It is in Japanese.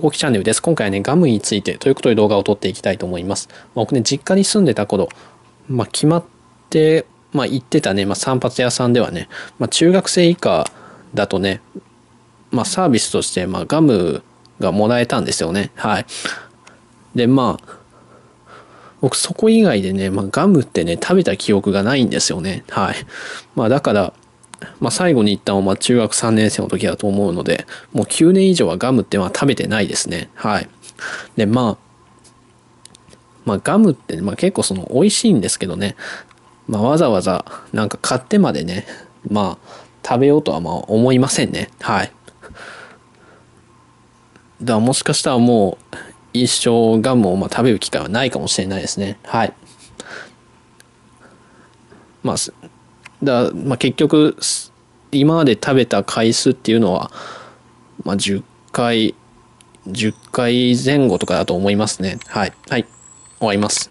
コキチャンネルです。今回はね、ガムについてということで動画を撮っていきたいと思います。まあ、僕ね、実家に住んでた頃、まあ、決まって、まあ、行ってたね、まあ、散髪屋さんではね、まあ、中学生以下だとね、まあ、サービスとして、まあ、ガムがもらえたんですよね。はい。で、まあ、僕そこ以外でね、まあ、ガムってね、食べた記憶がないんですよね。はい。まあだから、まあ、最後に行ったのは中学3年生の時だと思うので、もう9年以上はガムってまあ食べてないですね。はい。で、まあ、まあ、ガムって、まあ、結構その美味しいんですけどね、まあ、わざわざなんか買ってまでね、まあ、食べようとはまあ思いませんね。はい。だからもしかしたらもう一生ガムをまあ食べる機会はないかもしれないですね。はい。まあ、だまあ結局今まで食べた回数っていうのは、まあ、10回10回前後とかだと思いますねはいはい終わります